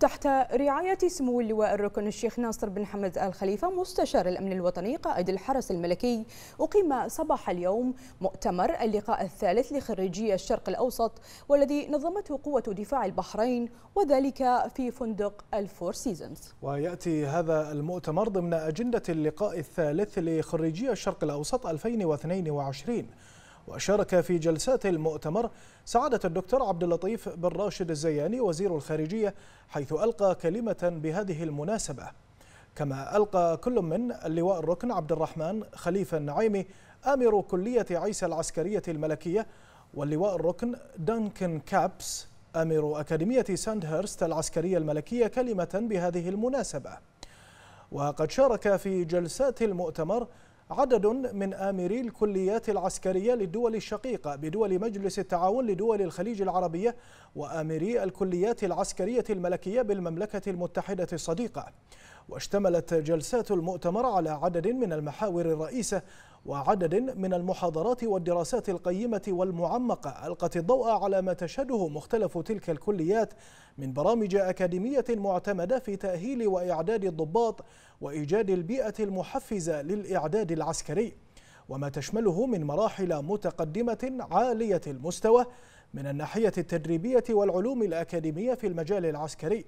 تحت رعاية سمو اللواء الركن الشيخ ناصر بن حمد آل خليفة مستشار الأمن الوطني قائد الحرس الملكي أقيم صباح اليوم مؤتمر اللقاء الثالث لخريجي الشرق الأوسط والذي نظمته قوة دفاع البحرين وذلك في فندق الفور سيزنز ويأتي هذا المؤتمر ضمن أجندة اللقاء الثالث لخريجي الشرق الأوسط 2022 وشارك في جلسات المؤتمر سعادة الدكتور عبد اللطيف بن راشد الزياني وزير الخارجية حيث ألقى كلمة بهذه المناسبة كما ألقى كل من اللواء الركن عبد الرحمن خليفة النعيمي آمر كلية عيسى العسكرية الملكية واللواء الركن دانكن كابس آمر أكاديمية ساندهرست العسكرية الملكية كلمة بهذه المناسبة وقد شارك في جلسات المؤتمر عدد من آمري الكليات العسكرية للدول الشقيقة بدول مجلس التعاون لدول الخليج العربية وآمري الكليات العسكرية الملكية بالمملكة المتحدة الصديقة واشتملت جلسات المؤتمر على عدد من المحاور الرئيسة وعدد من المحاضرات والدراسات القيمة والمعمقة ألقت الضوء على ما تشهده مختلف تلك الكليات من برامج أكاديمية معتمدة في تأهيل وإعداد الضباط وإيجاد البيئة المحفزة للإعداد العسكري وما تشمله من مراحل متقدمة عالية المستوى من الناحية التدريبية والعلوم الأكاديمية في المجال العسكري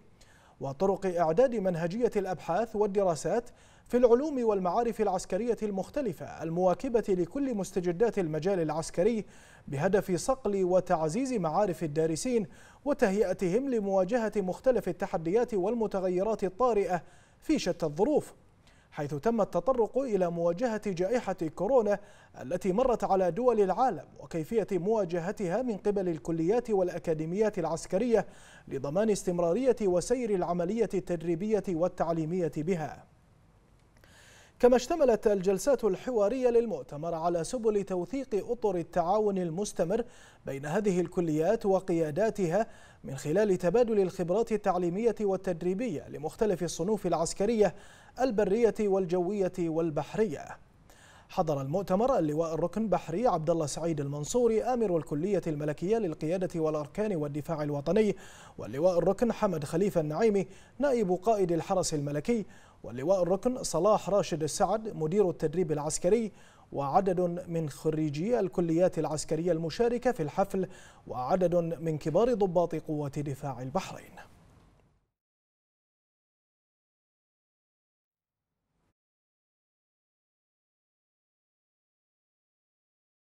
وطرق إعداد منهجية الأبحاث والدراسات في العلوم والمعارف العسكرية المختلفة المواكبة لكل مستجدات المجال العسكري بهدف صقل وتعزيز معارف الدارسين وتهيئتهم لمواجهة مختلف التحديات والمتغيرات الطارئة في شتى الظروف حيث تم التطرق إلى مواجهة جائحة كورونا التي مرت على دول العالم وكيفية مواجهتها من قبل الكليات والأكاديميات العسكرية لضمان استمرارية وسير العملية التدريبية والتعليمية بها كما اشتملت الجلسات الحوارية للمؤتمر على سبل توثيق أطر التعاون المستمر بين هذه الكليات وقياداتها من خلال تبادل الخبرات التعليمية والتدريبية لمختلف الصنوف العسكرية البرية والجوية والبحرية حضر المؤتمر اللواء الركن بحري عبد الله سعيد المنصوري امر الكليه الملكيه للقياده والاركان والدفاع الوطني واللواء الركن حمد خليفه النعيمي نائب قائد الحرس الملكي واللواء الركن صلاح راشد السعد مدير التدريب العسكري وعدد من خريجي الكليات العسكريه المشاركه في الحفل وعدد من كبار ضباط قوات دفاع البحرين